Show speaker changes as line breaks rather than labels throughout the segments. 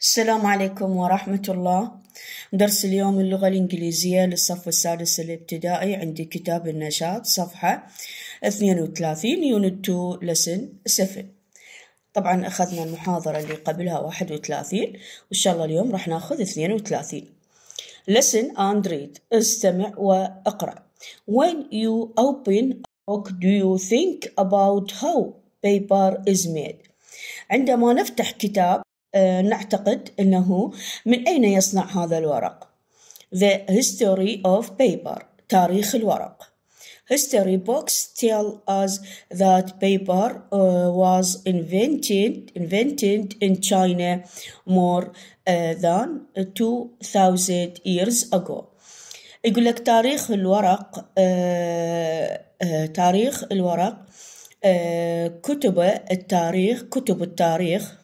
السلام عليكم ورحمة الله درس اليوم اللغة الإنجليزية للصف السادس الابتدائي عندي كتاب النشاط صفحة 32 يونت 2 لسن 7 طبعا أخذنا المحاضرة اللي قبلها 31 وإن شاء الله اليوم راح ناخذ 32 listen and read استمع وأقرأ when you open a book do you think about how paper is made عندما نفتح كتاب نعتقد أنه من أين يصنع هذا الورق The History of Paper تاريخ الورق History books tell us that paper uh, was invented invented in China more uh, than 2000 years ago. يقول لك تاريخ الورق uh, تاريخ الورق كتب التاريخ كتب التاريخ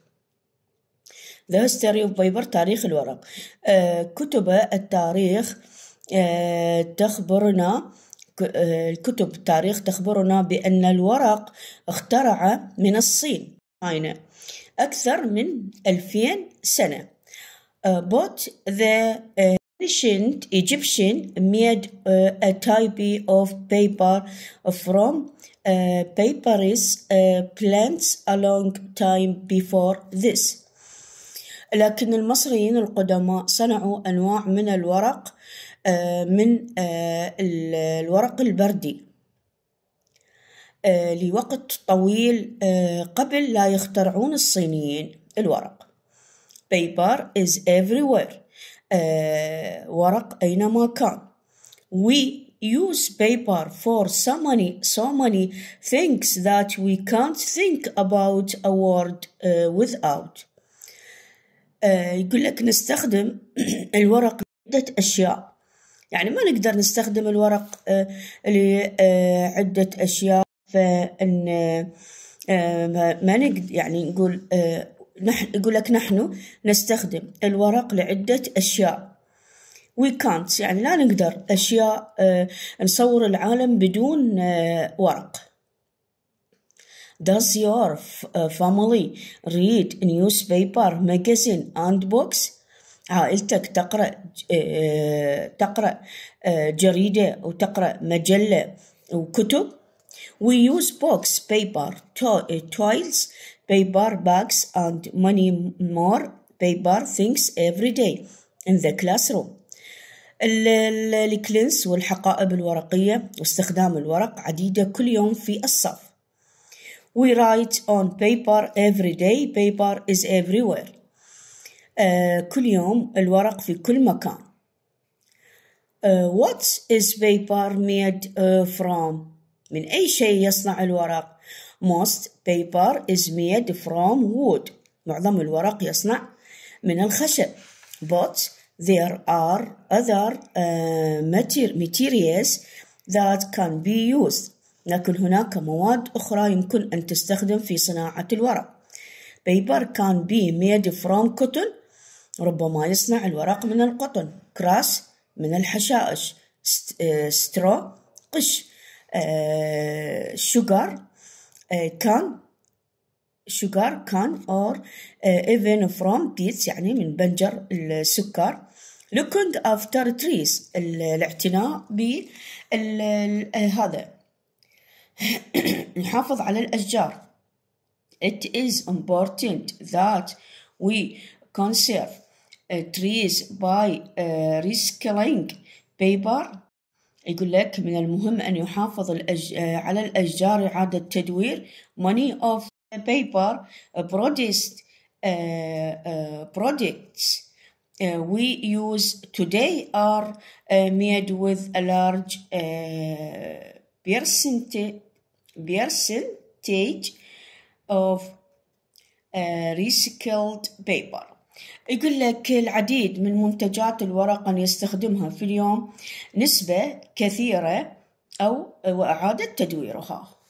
ذا هيستوري اوف بيبر تاريخ الورق آه، كتب التاريخ آه، تخبرنا آه، الكتب التاريخ تخبرنا بأن الورق اخترع من الصين أكثر من 2000 سنة But the ancient Egyptian made a type of paper from papyrus plants a long time before this. لكن المصريين القدماء صنعوا أنواع من الورق آه، من آه، الورق البردي آه، لوقت طويل قبل لا يخترعون الصينيين الورق paper is everywhere ورق أينما كان we use paper for so many so many things that we can't think about a word without آه، يقول لك نستخدم الورق لعدة أشياء يعني ما نقدر نستخدم الورق آه، لعدة آه، أشياء فإن ما نقدر يعني نقول نحن يقول لك نحن نستخدم الورق لعدة أشياء we can't يعني لا نقدر أشياء نصور العالم بدون ورق Does your family read newspaper, magazine and books? عائلتك تقرأ تقرأ جريدة وتقرأ مجلة وكتب We use books, paper, toys, paper bags and many more paper things every day in the classroom. الكلينس والحقائب الورقية واستخدام الورق عديدة كل يوم في الصف. We write on paper every day. Paper is everywhere. uh, كل يوم الورق في كل مكان. Uh, what is paper made uh, from? من أي شيء يصنع الورق؟ Most paper is made from wood. معظم الورق يصنع من الخشب. But there are other uh, materials that can be used. لكن هناك مواد أخرى يمكن أن تستخدم في صناعة الورق بيبر كان بي ميد فروم cotton. ربما يصنع الورق من القطن كراس من الحشائش سترو آه، قش شوغر كان شوغر كان اور ايفن فروم beets يعني من بنجر السكر looking after trees الاعتناء بهذا نحافظ على الأشجار It is important that we conserve trees by recycling paper يقول لك من المهم أن يحافظ الأج... على الأشجار إعادة تدوير many of the paper produced uh, uh, products uh, we use today are uh, made with a large uh, percentage percentage of recycled paper يقول لك العديد من منتجات الورق أن يستخدمها في اليوم نسبة كثيرة أو وإعادة تدويرها